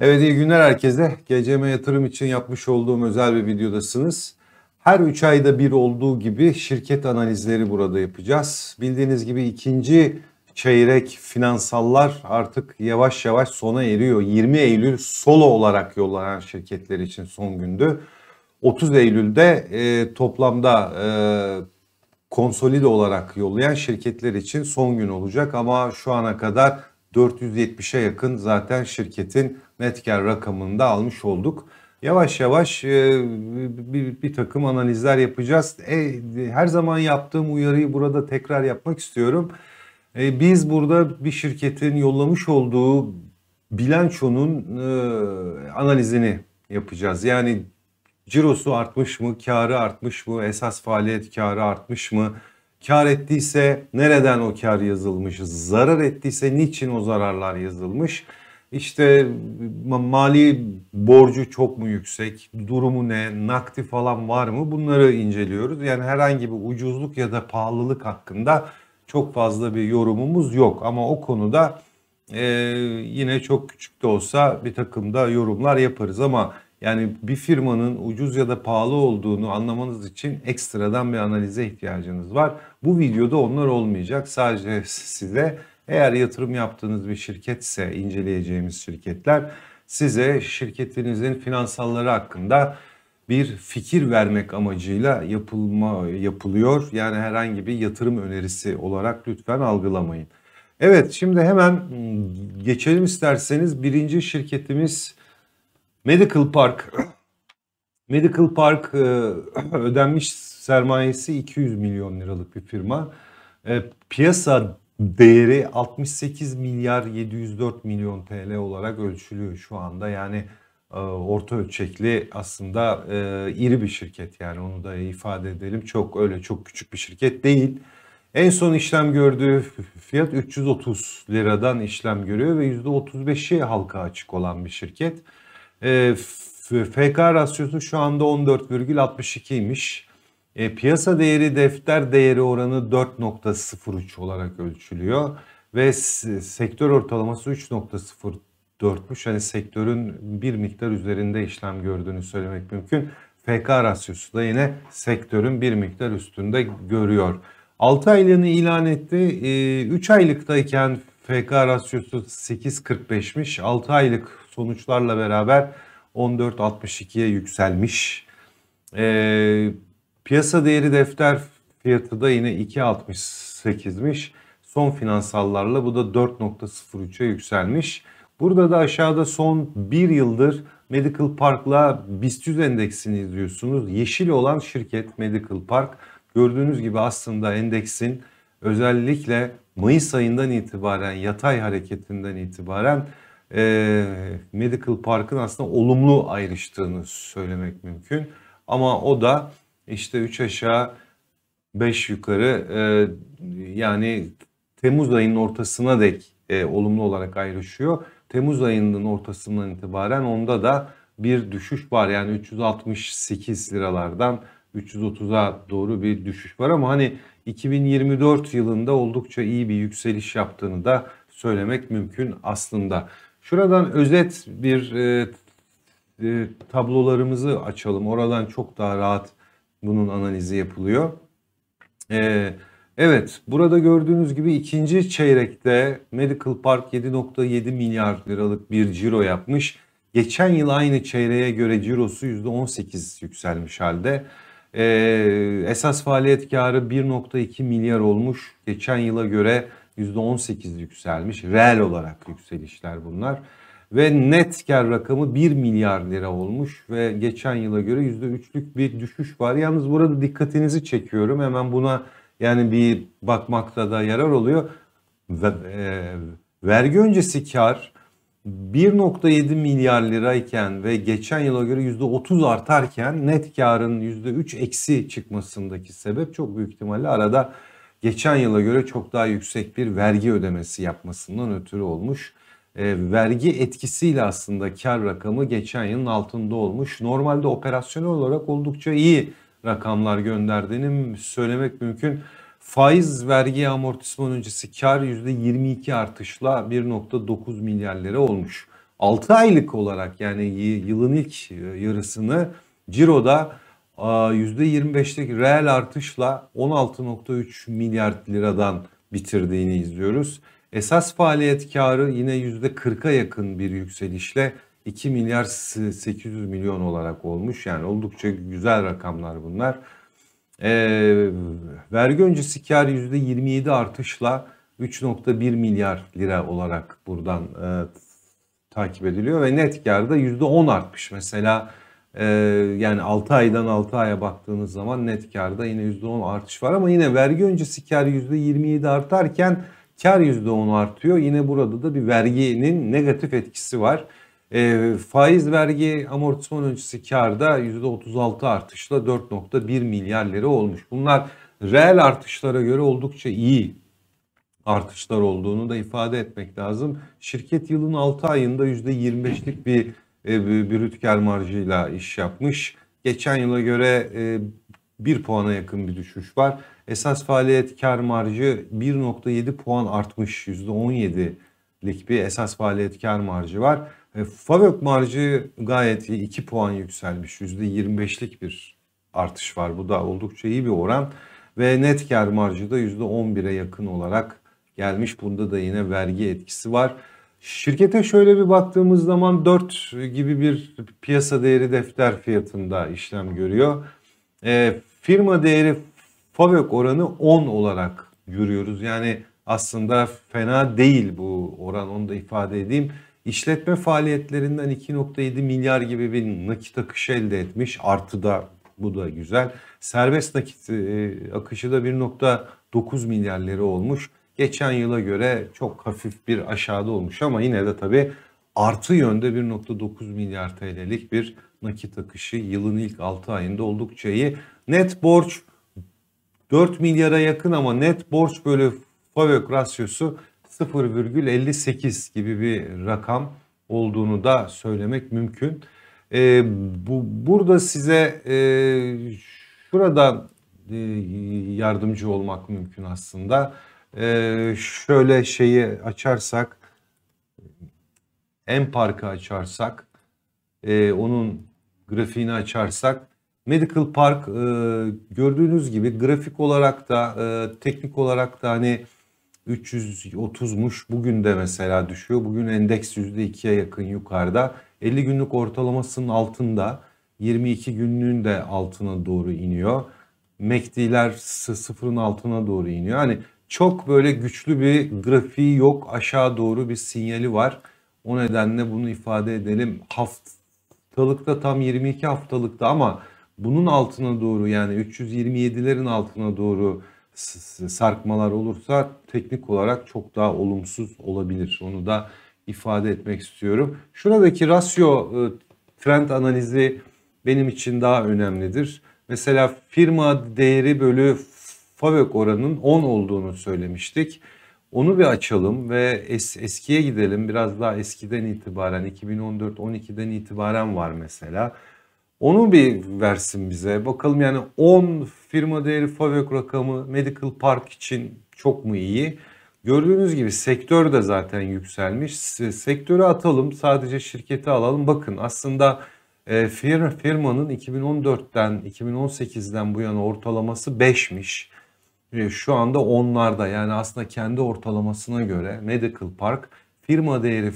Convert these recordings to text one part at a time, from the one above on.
Evet iyi günler herkese. GCM yatırım için yapmış olduğum özel bir videodasınız. Her 3 ayda bir olduğu gibi şirket analizleri burada yapacağız. Bildiğiniz gibi ikinci çeyrek finansallar artık yavaş yavaş sona eriyor. 20 Eylül solo olarak yollanan şirketler için son gündü. 30 Eylül'de e, toplamda e, konsolide olarak yollayan şirketler için son gün olacak. Ama şu ana kadar 470'e yakın zaten şirketin net kar rakamını da almış olduk. Yavaş yavaş e, bir, bir takım analizler yapacağız. E, her zaman yaptığım uyarıyı burada tekrar yapmak istiyorum. E, biz burada bir şirketin yollamış olduğu bilançonun e, analizini yapacağız. Yani cirosu artmış mı, karı artmış mı, esas faaliyet karı artmış mı, kar ettiyse nereden o kar yazılmış, zarar ettiyse niçin o zararlar yazılmış işte mali borcu çok mu yüksek, durumu ne, nakdi falan var mı bunları inceliyoruz. Yani herhangi bir ucuzluk ya da pahalılık hakkında çok fazla bir yorumumuz yok. Ama o konuda e, yine çok küçük de olsa bir takım da yorumlar yaparız ama... Yani bir firmanın ucuz ya da pahalı olduğunu anlamanız için ekstradan bir analize ihtiyacınız var. Bu videoda onlar olmayacak. Sadece size eğer yatırım yaptığınız bir şirketse inceleyeceğimiz şirketler size şirketinizin finansalları hakkında bir fikir vermek amacıyla yapılma yapılıyor. Yani herhangi bir yatırım önerisi olarak lütfen algılamayın. Evet şimdi hemen hmm, geçelim isterseniz birinci şirketimiz Medical Park. Medical Park e, ödenmiş sermayesi 200 milyon liralık bir firma. E, piyasa değeri 68 milyar 704 milyon TL olarak ölçülüyor şu anda. Yani e, orta ölçekli aslında e, iri bir şirket yani onu da ifade edelim. Çok öyle çok küçük bir şirket değil. En son işlem gördüğü fiyat 330 liradan işlem görüyor ve %35'i halka açık olan bir şirket. E, FK rasyosu şu anda 14,62 imiş. E, piyasa değeri defter değeri oranı 4.03 olarak ölçülüyor ve sektör ortalaması 3.04'müş. Hani sektörün bir miktar üzerinde işlem gördüğünü söylemek mümkün. FK rasyosu da yine sektörün bir miktar üstünde görüyor. 6 aylığını ilan etti. E, 3 aylıktayken FK rasyosu 8.45'miş. 6 aylık sonuçlarla beraber 14.62'ye yükselmiş. Eee Piyasa değeri defter fiyatı da yine 2.68'miş. Son finansallarla bu da 4.03'e yükselmiş. Burada da aşağıda son bir yıldır Medical Park'la BIST 100 endeksini izliyorsunuz. Yeşil olan şirket Medical Park. Gördüğünüz gibi aslında endeksin özellikle Mayıs ayından itibaren yatay hareketinden itibaren e, Medical Park'ın aslında olumlu ayrıştığını söylemek mümkün. Ama o da işte 3 aşağı 5 yukarı e, yani Temmuz ayının ortasına dek e, olumlu olarak ayrışıyor. Temmuz ayının ortasından itibaren onda da bir düşüş var. Yani 368 liralardan 330'a doğru bir düşüş var ama hani 2024 yılında oldukça iyi bir yükseliş yaptığını da söylemek mümkün aslında. Şuradan özet bir e, e, tablolarımızı açalım. Oradan çok daha rahat bunun analizi yapılıyor. Ee, evet burada gördüğünüz gibi ikinci çeyrekte Medical Park 7.7 milyar liralık bir ciro yapmış. Geçen yıl aynı çeyreğe göre cirosu %18 yükselmiş halde. Ee, esas faaliyet karı 1.2 milyar olmuş. Geçen yıla göre %18 yükselmiş. Reel olarak yükselişler bunlar ve net kar rakamı 1 milyar lira olmuş ve geçen yıla göre %3'lük bir düşüş var. Yalnız burada dikkatinizi çekiyorum hemen buna yani bir bakmakta da yarar oluyor. Ve, e, vergi öncesi kar 1.7 milyar lirayken ve geçen yıla göre %30 artarken net karın %3 eksi çıkmasındaki sebep çok büyük ihtimalle arada geçen yıla göre çok daha yüksek bir vergi ödemesi yapmasından ötürü olmuş e, vergi etkisiyle aslında kar rakamı geçen yılın altında olmuş. Normalde operasyonel olarak oldukça iyi rakamlar gönderdiğini söylemek mümkün. Faiz vergi amortisman öncesi kar %22 artışla 1.9 milyar lira olmuş. 6 aylık olarak yani yılın ilk e, yarısını ciroda %25'lik reel artışla 16.3 milyar liradan bitirdiğini izliyoruz. Esas faaliyet karı yine %40'a yakın bir yükselişle 2 milyar 800 milyon olarak olmuş. Yani oldukça güzel rakamlar bunlar. E, vergi öncesi kar %27 artışla 3.1 milyar lira olarak buradan e, takip ediliyor ve net karda %10 artmış. Mesela e, yani 6 aydan 6 aya baktığınız zaman net karda yine %10 artış var ama yine vergi öncesi kar %27 artarken Kar %10 artıyor. Yine burada da bir verginin negatif etkisi var. E, faiz vergi amortisman öncesi karda %36 artışla 4.1 milyar lira olmuş. Bunlar reel artışlara göre oldukça iyi artışlar olduğunu da ifade etmek lazım. Şirket yılın 6 ayında yüzde %25'lik bir e, brüt kar marjıyla iş yapmış. Geçen yıla göre e, bir 1 puana yakın bir düşüş var. Esas faaliyet kar marjı 1.7 puan artmış. %17'lik bir esas faaliyet kar marjı var. E, Favök marjı gayet iyi 2 puan yükselmiş. %25'lik bir artış var. Bu da oldukça iyi bir oran. Ve net kar marjı da %11'e yakın olarak gelmiş. Bunda da yine vergi etkisi var. Şirkete şöyle bir baktığımız zaman 4 gibi bir piyasa değeri defter fiyatında işlem görüyor. E, firma değeri FAVÖK oranı 10 olarak görüyoruz. Yani aslında fena değil bu oran onu da ifade edeyim. İşletme faaliyetlerinden 2.7 milyar gibi bir nakit akışı elde etmiş. Artı da bu da güzel. Serbest nakit e, akışı da 1.9 milyar lira olmuş. Geçen yıla göre çok hafif bir aşağıda olmuş ama yine de tabii artı yönde 1.9 milyar TL'lik bir nakit akışı yılın ilk 6 ayında oldukça iyi. Net borç 4 milyara yakın ama net borç bölü FAVÖK rasyosu 0,58 gibi bir rakam olduğunu da söylemek mümkün. E, bu burada size e, şurada e, yardımcı olmak mümkün aslında. E, şöyle şeyi açarsak, M parkı açarsak, e, onun grafiğini açarsak Medical Park e, gördüğünüz gibi grafik olarak da e, teknik olarak da hani 330'muş bugün de mesela düşüyor. Bugün endeks %2'ye yakın yukarıda. 50 günlük ortalamasının altında 22 günlüğün de altına doğru iniyor. MACD'ler e sıfırın altına doğru iniyor. Hani çok böyle güçlü bir grafiği yok aşağı doğru bir sinyali var. O nedenle bunu ifade edelim. Haftalıkta tam 22 haftalıkta ama bunun altına doğru yani 327'lerin altına doğru sarkmalar olursa teknik olarak çok daha olumsuz olabilir. Onu da ifade etmek istiyorum. Şuradaki rasyo e, trend analizi benim için daha önemlidir. Mesela firma değeri bölü FAVÖK oranının 10 olduğunu söylemiştik. Onu bir açalım ve es, eskiye gidelim. Biraz daha eskiden itibaren 2014-12'den itibaren var mesela. Onu bir versin bize. Bakalım yani 10 firma değeri FAVÖK rakamı Medical Park için çok mu iyi? Gördüğünüz gibi sektör de zaten yükselmiş. Sektörü atalım sadece şirketi alalım. Bakın aslında e, firma, firmanın 2014'ten 2018'den bu yana ortalaması 5'miş. E, şu anda 10'larda yani aslında kendi ortalamasına göre Medical Park firma değeri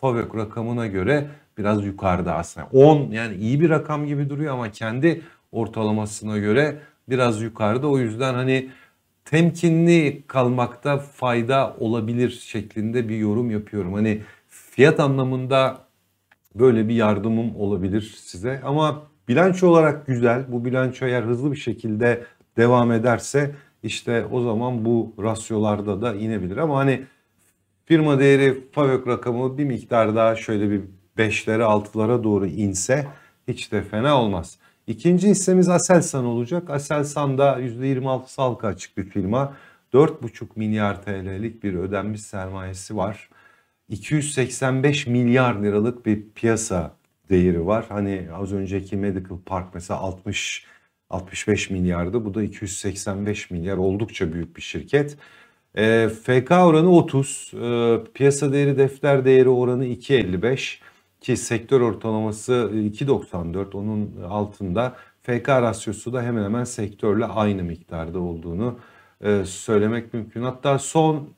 FAVÖK rakamına göre biraz yukarıda aslında. 10 yani iyi bir rakam gibi duruyor ama kendi ortalamasına göre biraz yukarıda. O yüzden hani temkinli kalmakta fayda olabilir şeklinde bir yorum yapıyorum. Hani fiyat anlamında böyle bir yardımım olabilir size. Ama bilanço olarak güzel. Bu bilanço eğer hızlı bir şekilde devam ederse işte o zaman bu rasyolarda da inebilir. Ama hani firma değeri FAVÖK rakamı bir miktar daha şöyle bir 5'lere 6'lara doğru inse hiç de fena olmaz. İkinci hissemiz Aselsan olacak. Aselsan da %26 halka açık bir firma. 4,5 milyar TL'lik bir ödenmiş sermayesi var. 285 milyar liralık bir piyasa değeri var. Hani az önceki Medical Park mesela 60 65 milyardı. Bu da 285 milyar oldukça büyük bir şirket. E, ee, FK oranı 30, e, ee, piyasa değeri defter değeri oranı 2.55 ki sektör ortalaması 2.94 e, onun altında FK rasyosu da hemen hemen sektörle aynı miktarda olduğunu e, söylemek mümkün. Hatta son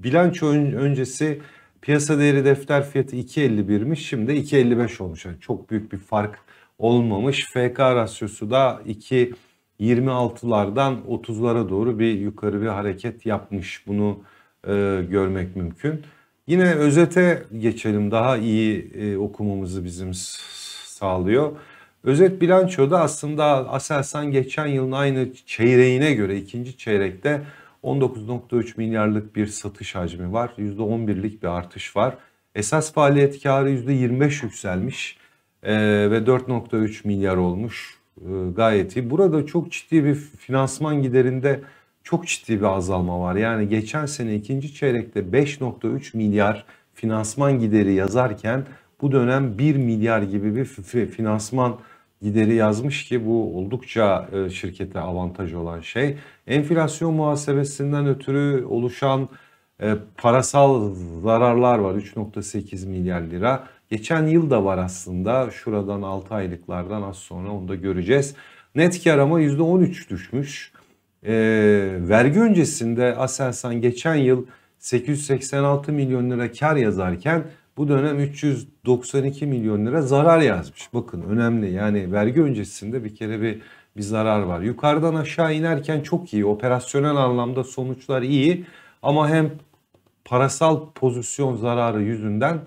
bilanço öncesi piyasa değeri defter fiyatı 2.51'miş şimdi 2.55 olmuş. Yani çok büyük bir fark olmamış. FK rasyosu da 2.26'lardan 30'lara doğru bir yukarı bir hareket yapmış. Bunu e, görmek mümkün. Yine özete geçelim daha iyi e, okumamızı bizim sağlıyor. Özet bilançoda aslında Aselsan geçen yılın aynı çeyreğine göre ikinci çeyrekte 19.3 milyarlık bir satış hacmi var. %11'lik bir artış var. Esas faaliyet karı %25 yükselmiş e, ve 4.3 milyar olmuş e, gayet iyi. Burada çok ciddi bir finansman giderinde çok ciddi bir azalma var. Yani geçen sene ikinci çeyrekte 5.3 milyar finansman gideri yazarken bu dönem 1 milyar gibi bir finansman gideri yazmış ki bu oldukça e, şirkete avantaj olan şey. Enflasyon muhasebesinden ötürü oluşan e, parasal zararlar var 3.8 milyar lira. Geçen yıl da var aslında şuradan 6 aylıklardan az sonra onu da göreceğiz. Net kar ama %13 düşmüş e, vergi öncesinde Aselsan geçen yıl 886 milyon lira kar yazarken bu dönem 392 milyon lira zarar yazmış. Bakın önemli yani vergi öncesinde bir kere bir bir zarar var. Yukarıdan aşağı inerken çok iyi. Operasyonel anlamda sonuçlar iyi ama hem parasal pozisyon zararı yüzünden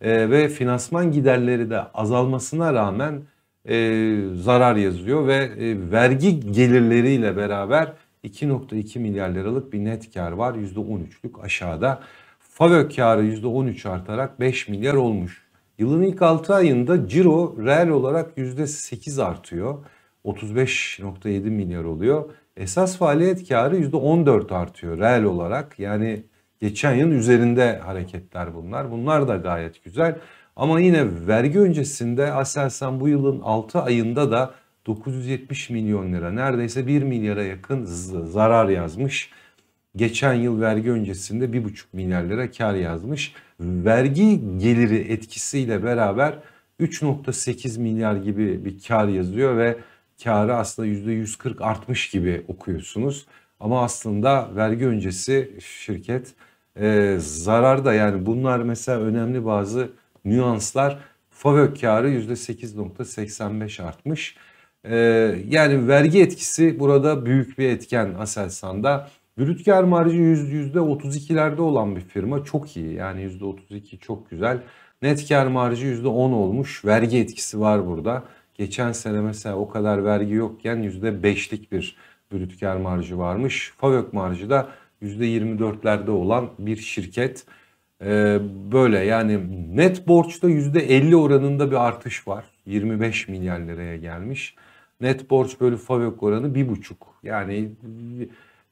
e, ve finansman giderleri de azalmasına rağmen e, zarar yazıyor ve e, vergi gelirleriyle beraber 2.2 milyar liralık bir net kar var. %13'lük aşağıda. FAVÖ karı %13 artarak 5 milyar olmuş. Yılın ilk 6 ayında ciro reel olarak %8 artıyor. 35.7 milyar oluyor. Esas faaliyet karı %14 artıyor reel olarak. Yani geçen yıl üzerinde hareketler bunlar. Bunlar da gayet güzel. Ama yine vergi öncesinde Aselsan bu yılın 6 ayında da 970 milyon lira neredeyse 1 milyara yakın zarar yazmış. Geçen yıl vergi öncesinde 1,5 milyar lira kar yazmış. Vergi geliri etkisiyle beraber 3.8 milyar gibi bir kar yazıyor ve karı aslında %140 artmış gibi okuyorsunuz. Ama aslında vergi öncesi şirket e, zararda yani bunlar mesela önemli bazı nüanslar FAVÖK karı %8.85 artmış. Ee, yani vergi etkisi burada büyük bir etken Aselsan'da. Brüt kar marjı %32'lerde olan bir firma çok iyi. Yani %32 çok güzel. Net kar marjı %10 olmuş. Vergi etkisi var burada. Geçen sene mesela o kadar vergi yokken %5'lik bir brüt kar marjı varmış. FAVÖK marjı da %24'lerde olan bir şirket. Ee, böyle yani net borçta %50 oranında bir artış var. 25 milyar liraya gelmiş. Net borç bölü FAVÖK oranı 1,5. Yani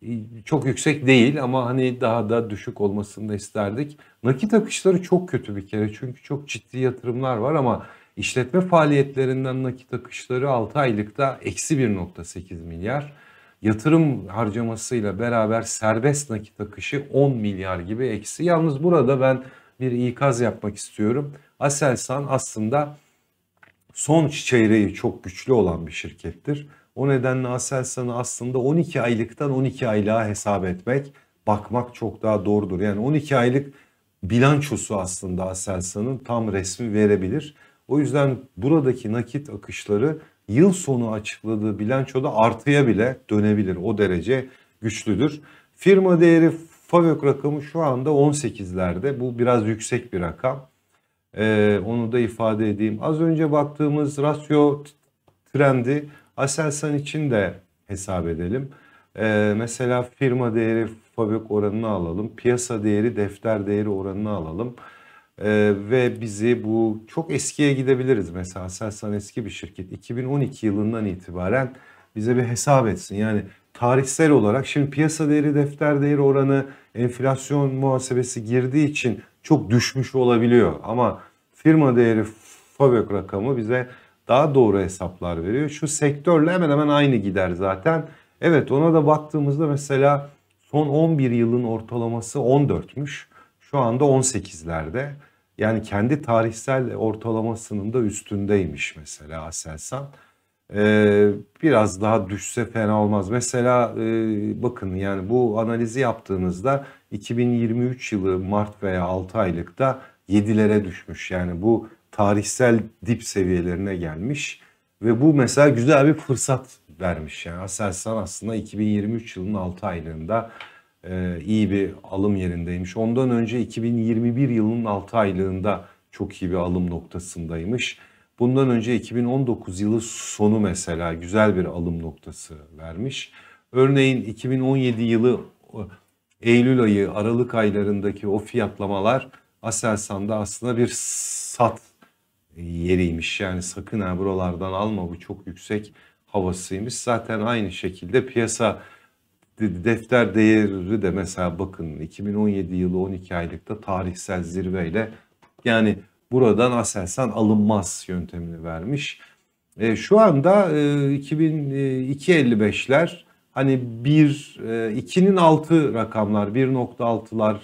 e, çok yüksek değil ama hani daha da düşük olmasını da isterdik. Nakit akışları çok kötü bir kere çünkü çok ciddi yatırımlar var ama işletme faaliyetlerinden nakit akışları 6 aylıkta eksi 1.8 milyar yatırım harcamasıyla beraber serbest nakit akışı 10 milyar gibi eksi. Yalnız burada ben bir ikaz yapmak istiyorum. Aselsan aslında son çeyreği çok güçlü olan bir şirkettir. O nedenle Aselsan'ı aslında 12 aylıktan 12 aylığa hesap etmek, bakmak çok daha doğrudur. Yani 12 aylık bilançosu aslında Aselsan'ın tam resmi verebilir. O yüzden buradaki nakit akışları yıl sonu açıkladığı bilançoda artıya bile dönebilir. O derece güçlüdür. Firma değeri FAVÖK rakamı şu anda 18'lerde. Bu biraz yüksek bir rakam. Ee, onu da ifade edeyim. Az önce baktığımız rasyo trendi Aselsan için de hesap edelim. Ee, mesela firma değeri FAVÖK oranını alalım. Piyasa değeri defter değeri oranını alalım. Ee, ve bizi bu çok eskiye gidebiliriz mesela Selsan eski bir şirket 2012 yılından itibaren bize bir hesap etsin. Yani tarihsel olarak şimdi piyasa değeri defter değeri oranı enflasyon muhasebesi girdiği için çok düşmüş olabiliyor. Ama firma değeri FAVÖK rakamı bize daha doğru hesaplar veriyor. Şu sektörle hemen hemen aynı gider zaten. Evet ona da baktığımızda mesela son 11 yılın ortalaması 14'müş. Şu anda 18'lerde. Yani kendi tarihsel ortalamasının da üstündeymiş mesela Aselsan. Ee, biraz daha düşse fena olmaz. Mesela e, bakın yani bu analizi yaptığınızda 2023 yılı Mart veya 6 aylıkta 7'lere düşmüş. Yani bu tarihsel dip seviyelerine gelmiş ve bu mesela güzel bir fırsat vermiş. Yani Aselsan aslında 2023 yılının 6 aylığında e, iyi bir alım yerindeymiş. Ondan önce 2021 yılının 6 aylığında çok iyi bir alım noktasındaymış. Bundan önce 2019 yılı sonu mesela güzel bir alım noktası vermiş. Örneğin 2017 yılı Eylül ayı, Aralık aylarındaki o fiyatlamalar Aselsan'da aslında bir sat yeriymiş. Yani sakın ha buralardan alma bu çok yüksek havasıymış. Zaten aynı şekilde piyasa defter değeri de mesela bakın 2017 yılı 12 aylıkta tarihsel zirveyle yani buradan Aselsan alınmaz yöntemini vermiş. E, şu anda e, 2255'ler hani 1 e, 2'nin altı rakamlar 1.6'lar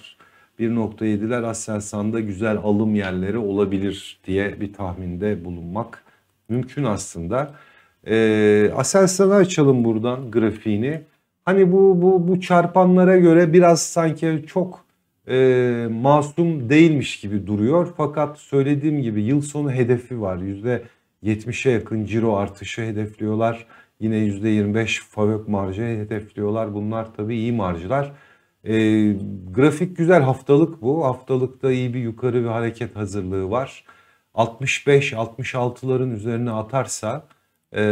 1.7'ler Aselsan'da güzel alım yerleri olabilir diye bir tahminde bulunmak mümkün aslında. E, Aselsan'a açalım buradan grafiğini. Hani bu bu bu çarpanlara göre biraz sanki çok e, masum değilmiş gibi duruyor. Fakat söylediğim gibi yıl sonu hedefi var. yüzde %70'e yakın ciro artışı hedefliyorlar. Yine %25 FAVÖK marjı hedefliyorlar. Bunlar tabii iyi marjlar. E, grafik güzel haftalık bu. Haftalıkta iyi bir yukarı bir hareket hazırlığı var. 65-66'ların üzerine atarsa e,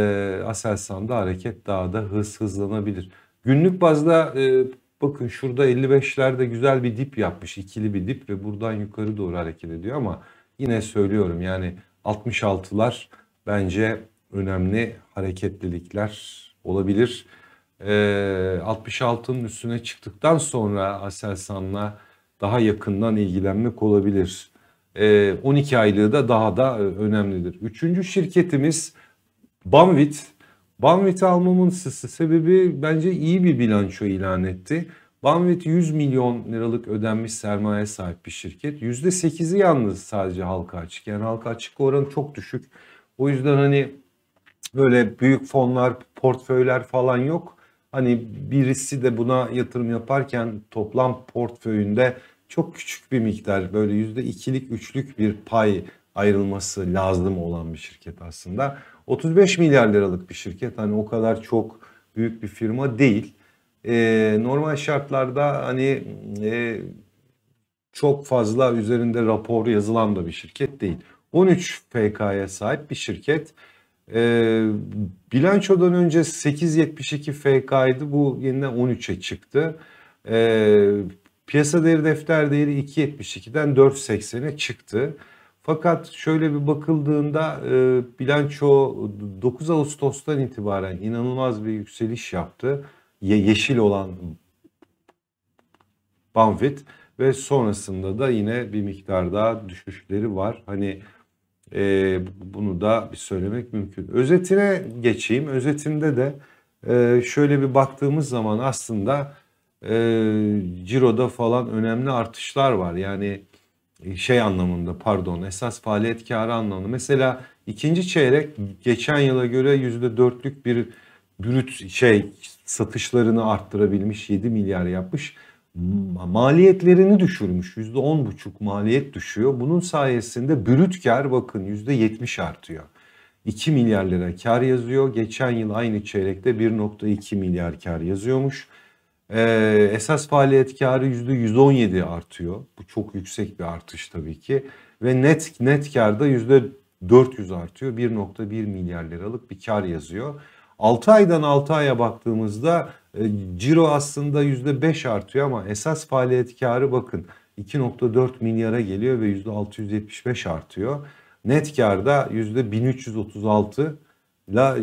Aselsan'da hareket daha da hız hızlanabilir. Günlük bazda e, bakın şurada 55'lerde güzel bir dip yapmış. ikili bir dip ve buradan yukarı doğru hareket ediyor ama yine söylüyorum yani 66'lar bence önemli hareketlilikler olabilir. E, 66'nın üstüne çıktıktan sonra Aselsan'la daha yakından ilgilenmek olabilir. 12 e, aylığı da daha da e, önemlidir. Üçüncü şirketimiz Banvit Banvet'i almamın sebebi bence iyi bir bilanço ilan etti. Banvet 100 milyon liralık ödenmiş sermaye sahip bir şirket. %8'i yalnız sadece halka açık. Yani halka açık oranı çok düşük. O yüzden hani böyle büyük fonlar, portföyler falan yok. Hani birisi de buna yatırım yaparken toplam portföyünde çok küçük bir miktar böyle %2'lik, 3'lük bir pay ayrılması lazım olan bir şirket aslında. 35 milyar liralık bir şirket hani o kadar çok büyük bir firma değil. Ee, normal şartlarda hani e, çok fazla üzerinde raporu yazılan da bir şirket değil. 13 FK'ya sahip bir şirket. Ee, bilançodan önce 8.72 FK'ydı bu yeniden 13'e çıktı. Ee, piyasa değeri defter değeri 2.72'den 4.80'e çıktı. Fakat şöyle bir bakıldığında e, bilanço 9 Ağustos'tan itibaren inanılmaz bir yükseliş yaptı. Ye, yeşil olan Banvit ve sonrasında da yine bir miktar daha düşüşleri var. Hani e, bunu da bir söylemek mümkün. Özetine geçeyim. Özetinde de e, şöyle bir baktığımız zaman aslında e, ciroda falan önemli artışlar var. Yani e, şey anlamında pardon esas faaliyet karı anlamında. Mesela ikinci çeyrek geçen yıla göre yüzde dörtlük bir brüt şey satışlarını arttırabilmiş 7 milyar yapmış. Maliyetlerini düşürmüş yüzde on buçuk maliyet düşüyor. Bunun sayesinde brüt kar bakın yüzde yetmiş artıyor. 2 milyar lira kar yazıyor. Geçen yıl aynı çeyrekte 1.2 milyar kar yazıyormuş. Ee, esas faaliyet karı %117 artıyor. Bu çok yüksek bir artış tabii ki. Ve net net karda %400 artıyor. 1.1 milyar liralık bir kar yazıyor. 6 aydan 6 aya baktığımızda e, ciro aslında %5 artıyor ama esas faaliyet karı bakın 2.4 milyara geliyor ve %675 artıyor. Net karda %1336 ile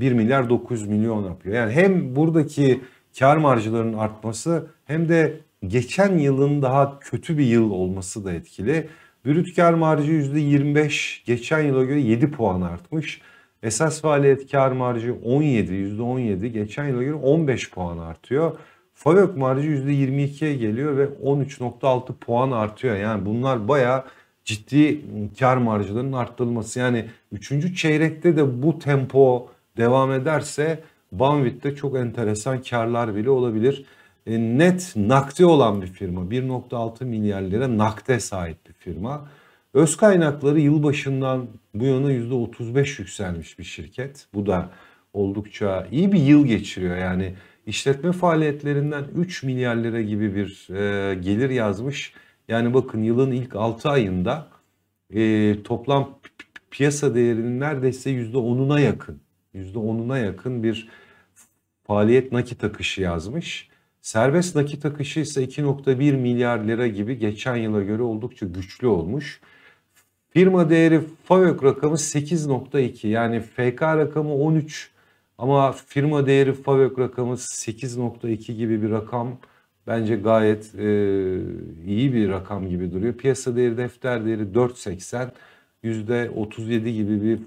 1 milyar 900 milyon yapıyor. Yani hem buradaki kar marjlarının artması hem de geçen yılın daha kötü bir yıl olması da etkili. Brüt kar marjı %25 geçen yıla göre 7 puan artmış. Esas faaliyet kar marjı 17, %17 geçen yıla göre 15 puan artıyor. FAVÖK marjı %22'ye geliyor ve 13.6 puan artıyor. Yani bunlar bayağı ciddi kar marjlarının arttırılması. Yani 3. çeyrekte de bu tempo devam ederse Banvit'te çok enteresan karlar bile olabilir. E, net nakdi olan bir firma 1.6 milyar lira nakde sahip bir firma. Öz kaynakları yılbaşından bu yana %35 yükselmiş bir şirket. Bu da oldukça iyi bir yıl geçiriyor. Yani işletme faaliyetlerinden 3 milyar lira gibi bir e, gelir yazmış. Yani bakın yılın ilk 6 ayında e, toplam piyasa değerinin neredeyse %10'una yakın Yüzde onuna yakın bir faaliyet nakit akışı yazmış. Serbest nakit akışı ise 2.1 milyar lira gibi geçen yıla göre oldukça güçlü olmuş. Firma değeri FAVÖK rakamı 8.2 yani FK rakamı 13 ama firma değeri FAVÖK rakamı 8.2 gibi bir rakam bence gayet e, iyi bir rakam gibi duruyor. Piyasa değeri defter değeri 4.80 %37 gibi bir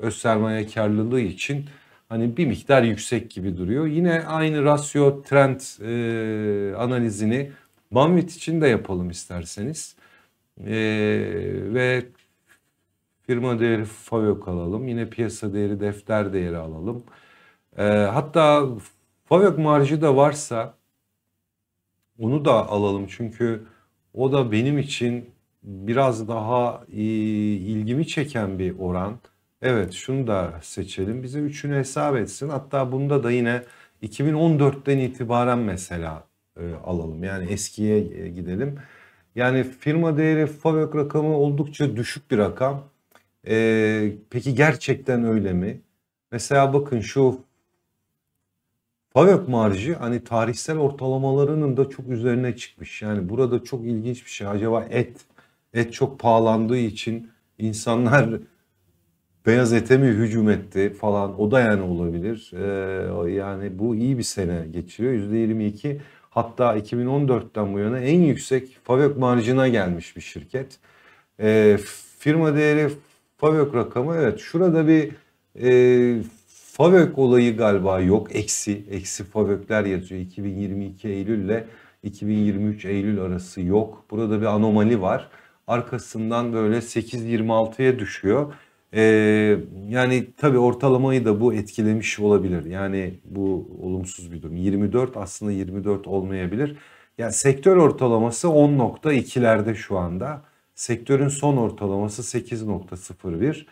öz sermaye karlılığı için hani bir miktar yüksek gibi duruyor. Yine aynı rasyo trend e, analizini Banvit için de yapalım isterseniz. E, ve firma değeri FAVÖK alalım. Yine piyasa değeri defter değeri alalım. E, hatta FAVÖK marjı da varsa onu da alalım. Çünkü o da benim için biraz daha e, ilgimi çeken bir oran. Evet şunu da seçelim. Bize üçünü hesap etsin. Hatta bunda da yine 2014'ten itibaren mesela e, alalım. Yani eskiye e, gidelim. Yani firma değeri FAVÖK rakamı oldukça düşük bir rakam. E, peki gerçekten öyle mi? Mesela bakın şu FAVÖK marjı hani tarihsel ortalamalarının da çok üzerine çıkmış. Yani burada çok ilginç bir şey. Acaba et, et çok pahalandığı için insanlar beyaz ete mi hücum etti falan o da yani olabilir. Ee, yani bu iyi bir sene geçiriyor. yüzde %22 hatta 2014'ten bu yana en yüksek FAVÖK marjına gelmiş bir şirket. Ee, firma değeri FAVÖK rakamı evet şurada bir e, FAVÖK olayı galiba yok. Eksi, eksi FAVÖK'ler yazıyor. 2022 Eylül ile 2023 Eylül arası yok. Burada bir anomali var. Arkasından böyle 8-26'ya düşüyor. Ee, yani tabii ortalamayı da bu etkilemiş olabilir. Yani bu olumsuz bir durum. 24 aslında 24 olmayabilir. Yani sektör ortalaması 10.2'lerde şu anda. Sektörün son ortalaması 8.01.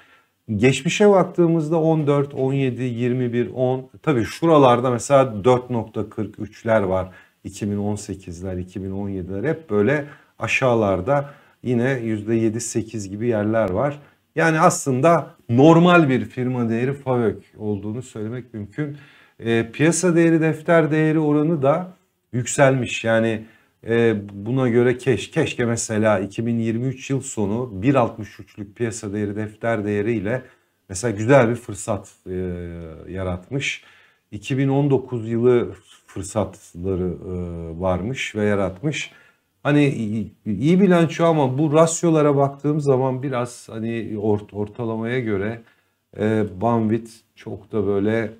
Geçmişe baktığımızda 14, 17, 21, 10. Tabii şuralarda mesela 4.43'ler var. 2018'ler, 2017'ler hep böyle aşağılarda yine %7-8 gibi yerler var. Yani aslında normal bir firma değeri FAVÖK olduğunu söylemek mümkün. E, piyasa değeri defter değeri oranı da yükselmiş. Yani e, buna göre keş, keşke mesela 2023 yıl sonu 1.63'lük piyasa değeri defter değeriyle mesela güzel bir fırsat e, yaratmış. 2019 yılı fırsatları e, varmış ve yaratmış. Hani iyi bilanço ama bu rasyolara baktığım zaman biraz hani ort ortalamaya göre e, Banvit çok da böyle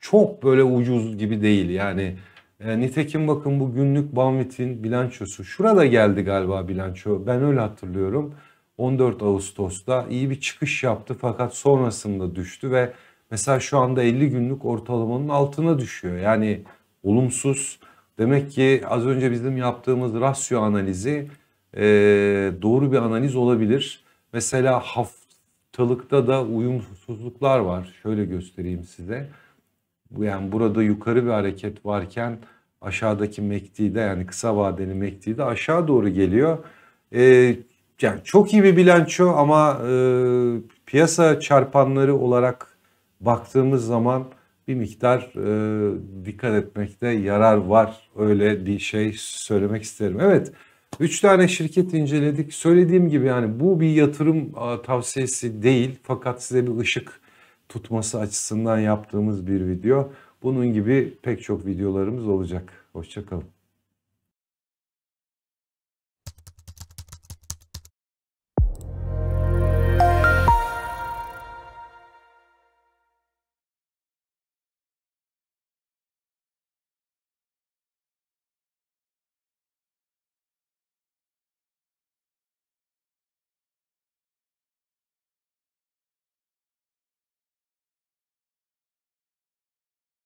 çok böyle ucuz gibi değil. Yani e, nitekim bakın bu günlük Banvit'in bilançosu şurada geldi galiba bilanço. Ben öyle hatırlıyorum. 14 Ağustos'ta iyi bir çıkış yaptı fakat sonrasında düştü ve mesela şu anda 50 günlük ortalamanın altına düşüyor. Yani olumsuz Demek ki az önce bizim yaptığımız rasyo analizi e, doğru bir analiz olabilir. Mesela haftalıkta da uyumsuzluklar var. Şöyle göstereyim size. Yani burada yukarı bir hareket varken aşağıdaki MACD'de yani kısa vadeli MACD'de aşağı doğru geliyor. E, yani çok iyi bir bilanço ama e, piyasa çarpanları olarak baktığımız zaman bir miktar e, dikkat etmekte yarar var. Öyle bir şey söylemek isterim. Evet. Üç tane şirket inceledik. Söylediğim gibi yani bu bir yatırım tavsiyesi değil fakat size bir ışık tutması açısından yaptığımız bir video. Bunun gibi pek çok videolarımız olacak. Hoşçakalın.